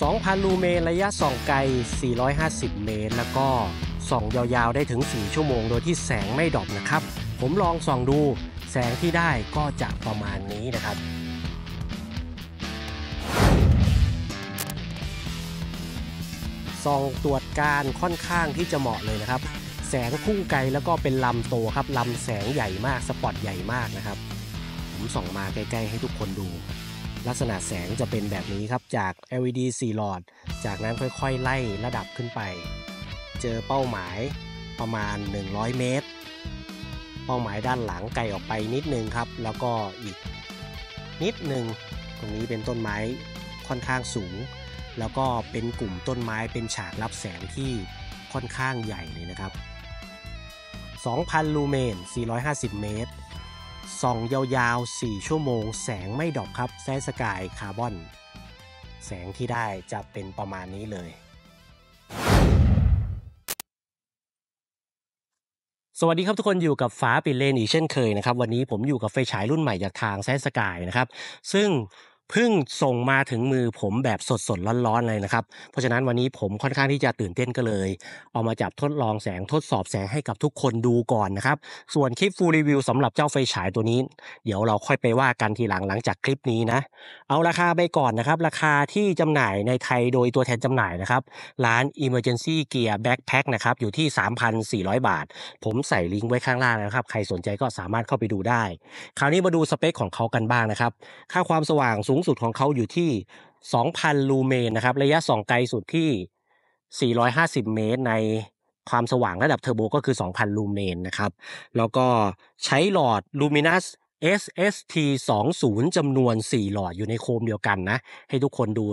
2,000 ลูเมนรระยะส่องไกล 450 เมตร แล้วก็ส่องยาวๆ ได้ถึง 4 ชั่วโมง โดยที่แสงไม่ดอบนะครับ ผมลองส่องดู แสงที่ได้ก็จะประมาณนี้นะครับ ส่องตรวจการ ค่อนข้างที่จะเหมาะเลยนะครับ แสงพุ่งไกลแล้วก็เป็นลำโตครับ ลำแสงใหญ่มาก สปอตใหญ่มากนะครับ ผมส่องมาใกล้ๆ ให้ทุกคนดูลักษณะแสงจะเป็นแบบนี้ครับจาก LED 4หลอด จากนั้นค่อยๆ ไล่ระดับขึ้นไป เจอเป้าหมายประมาณ 100 เมตร เป้าหมายด้านหลังไกลออกไปนิดนึงครับ แล้วก็อีกนิดนึง ตรงนี้เป็นต้นไม้ค่อนข้างสูง แล้วก็เป็นกลุ่มต้นไม้เป็นฉากรับแสงที่ค่อนข้างใหญ่เลยนะครับ 2,000 ลูเมน 450 เมตรส่องยาวๆ4ชั่วโมง แสงไม่ดอกครับแซสกายคาร์บอน แสงที่ได้จะเป็นประมาณนี้เลย สวัสดีครับทุกคนอยู่กับฟ้าปิดเลนอีกเช่นเคยนะครับ วันนี้ผมอยู่กับไฟฉายรุ่นใหม่จากทางแซสกายนะครับ ซึ่งพิ่งส่งมาถึงมือผมแบบสดๆร้อนๆเลยนะครับเพราะฉะนั้นวันนี้ผมค่อนข้างที่จะตื่นเต้นก็เลย เอามาจับทดลองแสงทดสอบแสงให้กับทุกคนดูก่อนนะครับส่วนคลิปฟูลรีวิวสำหรับเจ้าไฟฉายตัวนี้ เดี๋ยวเราค่อยไปว่ากันทีหลังหลังจากคลิปนี้นะเอาราคาไปก่อนนะครับ ราคาที่จำหน่ายในไทยโดยตัวแทนจำหน่ายนะครับร้าน Emergency Gear Backpack นะครับอยู่ที่ 3,400 บาท ผมใส่ลิงก์ไว้ข้างล่างนะครับ ใครสนใจก็สามารถเข้าไปดูได้คราวนี้มาดูสเปคของเขากันบ้างนะครับค่าความสว่างสูงสุดของเขาอยู่ที่ 2,000 ลูเมนนะครับระยะส่องไกลสุดที่ 450 เมตรในความสว่างระดับเทอร์โบก็คือ 2,000 ลูเมนนะครับแล้วก็ใช้หลอด Luminous SST 20จำนวน 4 หลอดอยู่ในโคมเดียวกันนะให้ทุกคนดู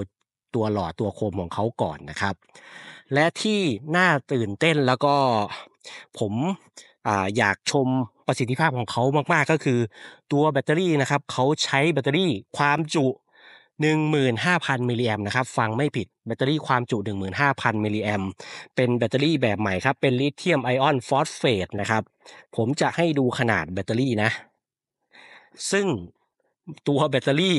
ตัวหลอดตัวโคมของเขาก่อนนะครับ และที่น่าตื่นเต้นแล้วก็ผมออยากชมประสิทธิภาพของเขามากๆก็คือตัวแบตเตอรี่นะครับเขาใช้แบตเตอรี่ความจุ15,000มิลลิแอมนะครับฟังไม่ผิดแบตเตอรี่ความจุ15,000มิลลิแอมเป็นแบตเตอรี่แบบใหม่ครับเป็นลิเธียมไอออนฟอสเฟตนะครับผมจะให้ดูขนาดแบตเตอรี่นะ ซึ่งตัวแบตเตอรี่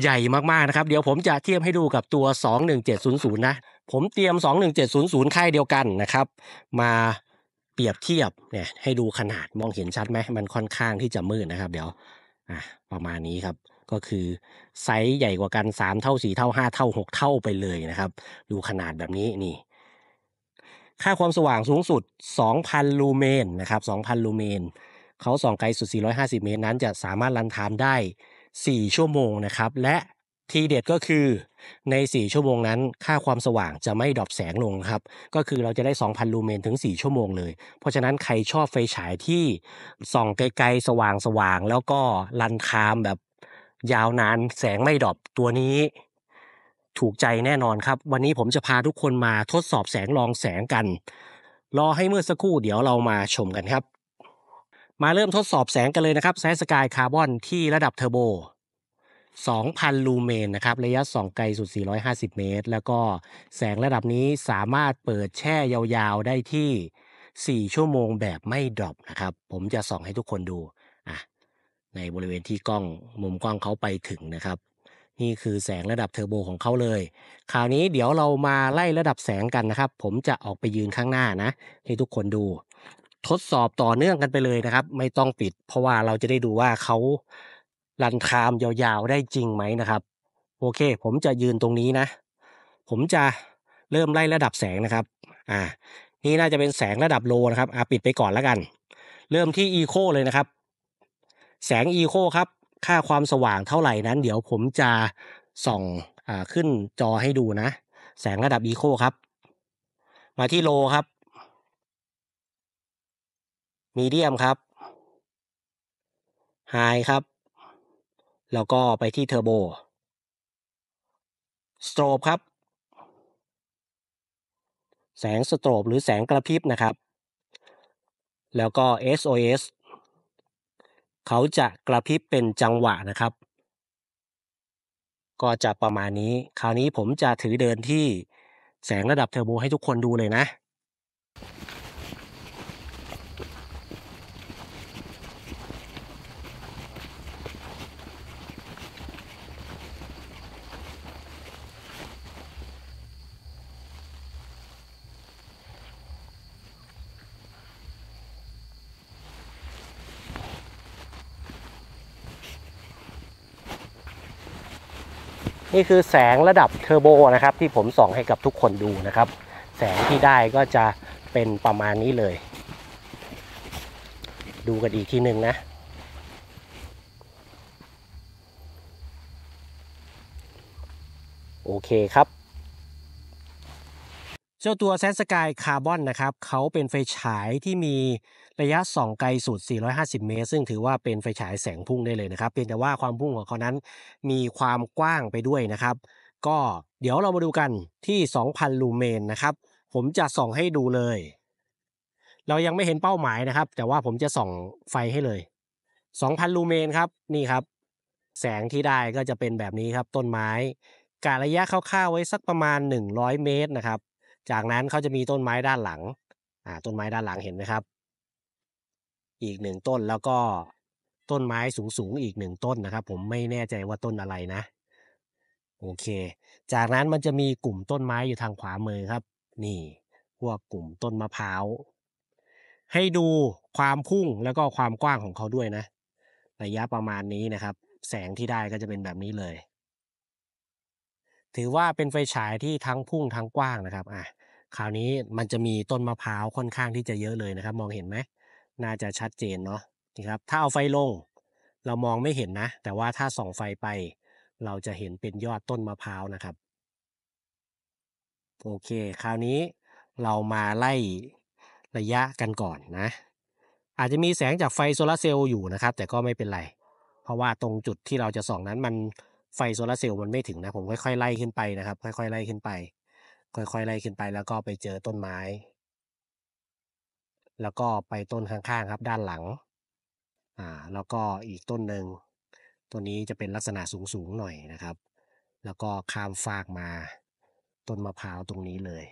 ใหญ่มากๆนะครับเดี๋ยวผมจะเทียบให้ดูกับตัว 21700นะผมเตรียม21700 ค่ายเดียวกันนะครับ มาปรียบเทียบเนี่ยให้ดูขนาดมองเห็นชัดไหมมันค่อนข้างที่จะมืดนะครับ เดี๋ยวอ่ะประมาณนี้ครับก็คือไซส์ใหญ่กว่ากัน 3 เท่า 4 เท่า 5 เท่า 6 เท่าไปเลยนะครับ ดูขนาดแบบนี้นี่ ค่าความสว่างสูงสุด 2,000 ลูเมนนะครับ 2,000 ลูเมนเขาส่องไกลสุด 450 เมตรนั้นจะสามารถรันททมได้ 4 ชั่วโมงนะครับ และทีเด็ดก็คือใน 4 ชั่วโมงนั้น ค่าความสว่างจะไม่ดรอปแสงลงครับ ก็คือเราจะได้ 2,000 ลูเมนถึง 4 ชั่วโมงเลย เพราะฉะนั้นใครชอบไฟฉายที่ส่องไกลๆสว่างๆ แล้วก็ลันคามแบบ ยาวนานแสงไม่ดรอปตัวนี้ ถูกใจแน่นอนครับ วันนี้ผมจะพาทุกคนมาทดสอบแสงลองแสงกัน รอให้เมื่อสักครู่เดี๋ยวเรามาชมกันครับ มาเริ่มทดสอบแสงกันเลยนะครับแสงสกายคาร์บอนที่ระดับเทอร์โบ2,000 ลูเมนนะครับระยะสองไกล สุด 450 เมตร แล้วก็แสงระดับนี้สามารถเปิดแช่ยาวๆได้ที่ 4 ชั่วโมงแบบไม่ดรอปนะครับ ผมจะส่องให้ทุกคนดูอ่ะในบริเวณที่กล้องมุมกล้องเขาไปถึงนะครับ นี่คือแสงระดับเทอร์โบของเขาเลย คราวนี้เดี๋ยวเรามาไล่ระดับแสงกันนะครับ ผมจะออกไปยืนข้างหน้านะให้ทุกคนดูทดสอบต่อเนื่องกันไปเลยนะครับ ไม่ต้องปิด เพราะว่าเราจะได้ดูว่าเขารันไทม์ยาวๆ ได้จริงไหมนะครับ โอเคผมจะยืนตรงนี้นะ ผมจะเริ่มไล่ระดับแสงนะครับอ่านี่น่าจะเป็นแสงระดับโลนะครับอ่าปิดไปก่อนแล้วกัน เริ่มที่อีโคเลยนะครับ แสงอีโคครับค่าความสว่างเท่าไหร่นั้น เดี๋ยวผมจะส่องอ่าขึ้นจอให้ดูนะ แสงระดับอีโคครับ มาที่โลครับ มีเดียมครับไฮครับแล้วก็ไปที่เทอร์โบ สโตรบครับ แสงสโตรบหรือแสงกระพริบนะครับ แล้วก็ SOS เขาจะกระพริบเป็นจังหวะนะครับ ก็จะประมาณนี้คราวนี้ผมจะถือเดินที่แสงระดับเทอร์โบให้ทุกคนดูเลยนะนี่คือแสงระดับเทอร์โบนะครับ ที่ผมส่องให้กับทุกคนดูนะครับ แสงที่ได้ก็จะเป็นประมาณนี้เลย ดูกันอีกทีหนึ่งนะ โอเคครับเจ้าตัวแซนสกายคาร์บอนนะครับเขาเป็นไฟฉายที่มีระยะส่องไกลสุด 450 เมตร ซึ่งถือว่าเป็นไฟฉายแสงพุ่งได้เลยนะครับเพียงแต่ว่าความพุ่งของเขานั้นมีความกว้างไปด้วยนะครับ ก็เดี๋ยวเรามาดูกันที่ 2,000ลูเมนนะครับ ผมจะส่องให้ดูเลย เรายังไม่เห็นเป้าหมายนะครับ แต่ว่าผมจะส่องไฟให้เลย 2,000 ลูเมนครับ นี่ครับ แสงที่ได้ก็จะเป็นแบบนี้ครับ ต้นไม้ การะยะคร่าวๆไว้สักประมาณ 100 เมตรนะครับจากนั้นเขาจะมีต้นไม้ด้านหลังอ่าต้นไม้ด้านหลังเห็นไหมครับ อีกหนึ่งต้นแล้วก็ต้นไม้สูงสูงอีกหนึ่งต้นนะครับ ผมไม่แน่ใจว่าต้นอะไรนะ โอเค จากนั้นมันจะมีกลุ่มต้นไม้อยู่ทางขวามือครับ นี่ พวกกลุ่มต้นมะพร้าวให้ดูความพุ่งแล้วก็ความกว้างของเขาด้วยนะ ระยะประมาณนี้นะครับ แสงที่ได้ก็จะเป็นแบบนี้เลยถือว่าเป็นไฟฉายที่ทั้งพุ่งทั้งกว้างนะครับ อ่ะคราวนี้มันจะมีต้นมะพร้าวค่อนข้างที่จะเยอะเลยนะครับ มองเห็นไหม น่าจะชัดเจนเนาะนี่ครับ ถ้าเอาไฟลงเรามองไม่เห็นนะ แต่ว่าถ้าส่องไฟไปเราจะเห็นเป็นยอดต้นมะพร้าวนะครับ โอเค คราวนี้เรามาไล่ระยะกันก่อนนะ อาจจะมีแสงจากไฟโซลาเซลล์อยู่นะครับแต่ก็ไม่เป็นไร เพราะว่าตรงจุดที่เราจะส่องนั้นมันไฟโซลาเซลล์มันไม่ถึงนะผมค่อยๆไล่ขึ้นไปนะครับ ค่อยๆไล่ขึ้นไป ค่อยๆไล่ขึ้นไป แล้วก็ไปเจอต้นไม้ แล้วก็ไปต้นข้างๆครับด้านหลังอ่าแล้วก็อีกต้นหนึ่งตัวนี้จะเป็นลักษณะสูงๆหน่อยนะครับ แล้วก็ข้ามฟากมาต้นมะพร้าวตรงนี้เลย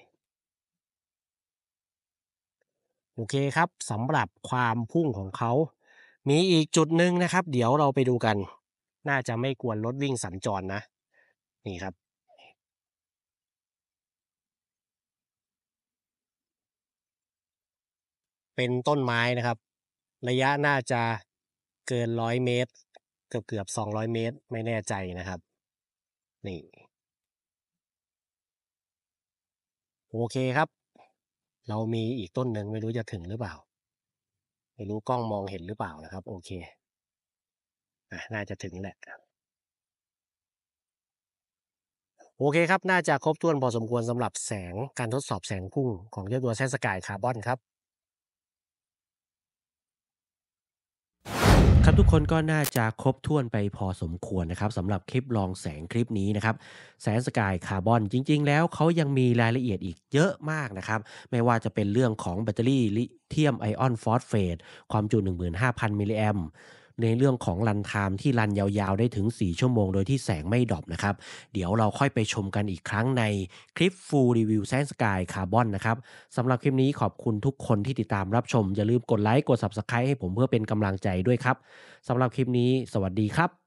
โอเคครับสำหรับความพุ่งของเขามีอีกจุดหนึ่งนะครับ เดี๋ยวเราไปดูกันน่าจะไม่กวนรถวิ่งสัญจรนะ นี่ครับ เป็นต้นไม้นะครับ ระยะน่าจะเกินร้อยเมตร เกือบเกือบสองร้อยเมตรไม่แน่ใจนะครับนี่โอเคครับ เรามีอีกต้นหนึ่งไม่รู้จะถึงหรือเปล่าไม่รู้กล้องมองเห็นหรือเปล่านะครับ โอเคน่าจะถึงแหละโอเคครับน่าจะครบถ้วนพอสมควรสำหรับแสงการทดสอบแสงพุ่งของเจ้าตัวแซนสกายคาร์บอนครับครับทุกคนก็น่าจะครบถ้วนไปพอสมควรนะครับสำหรับคลิปลองแสงคลิปนี้นะครับแสงสกายคาร์บอนจริงๆ แล้วเขายังมีรายละเอียดอีกเยอะมากนะครับไม่ว่าจะเป็นเรื่องของแบตเตอรี่ลิเธียมไอออนฟอสเฟตความจุ15,000มิลลิแอมในเรื่องของรันไทม์ที่รันยาวๆ ได้ถึง 4 ชั่วโมงโดยที่แสงไม่ดอบนะครับ เดี๋ยวเราค่อยไปชมกันอีกครั้งในคลิป Full Review แซนสกายคาร์บอนนะครับสำหรับคลิปนี้ขอบคุณทุกคนที่ติดตามรับชม อย่าลืมกดไลค์กด Subscribe ให้ผมเพื่อเป็นกำลังใจด้วยครับสำหรับคลิปนี้สวัสดีครับ